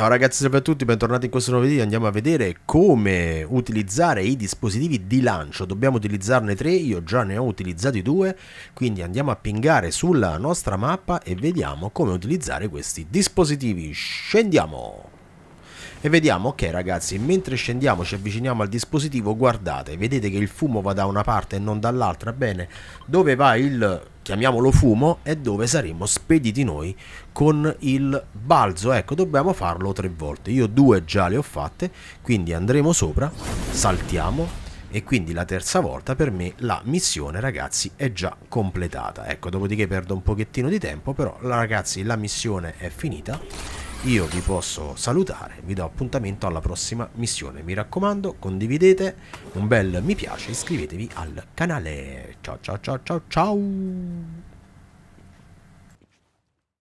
Ciao ragazzi, salve a tutti, bentornati in questo nuovo video. Andiamo a vedere come utilizzare i dispositivi di lancio. Dobbiamo utilizzarne tre, io già ne ho utilizzati due, quindi andiamo a pingare sulla nostra mappa e vediamo come utilizzare questi dispositivi. Scendiamo! e vediamo ok ragazzi mentre scendiamo ci avviciniamo al dispositivo guardate vedete che il fumo va da una parte e non dall'altra bene dove va il chiamiamolo fumo e dove saremo spediti noi con il balzo ecco dobbiamo farlo tre volte io due già le ho fatte quindi andremo sopra saltiamo e quindi la terza volta per me la missione ragazzi è già completata ecco dopodiché perdo un pochettino di tempo però ragazzi la missione è finita io vi posso salutare, vi do appuntamento alla prossima missione. Mi raccomando, condividete, un bel mi piace, iscrivetevi al canale. Ciao ciao ciao ciao ciao!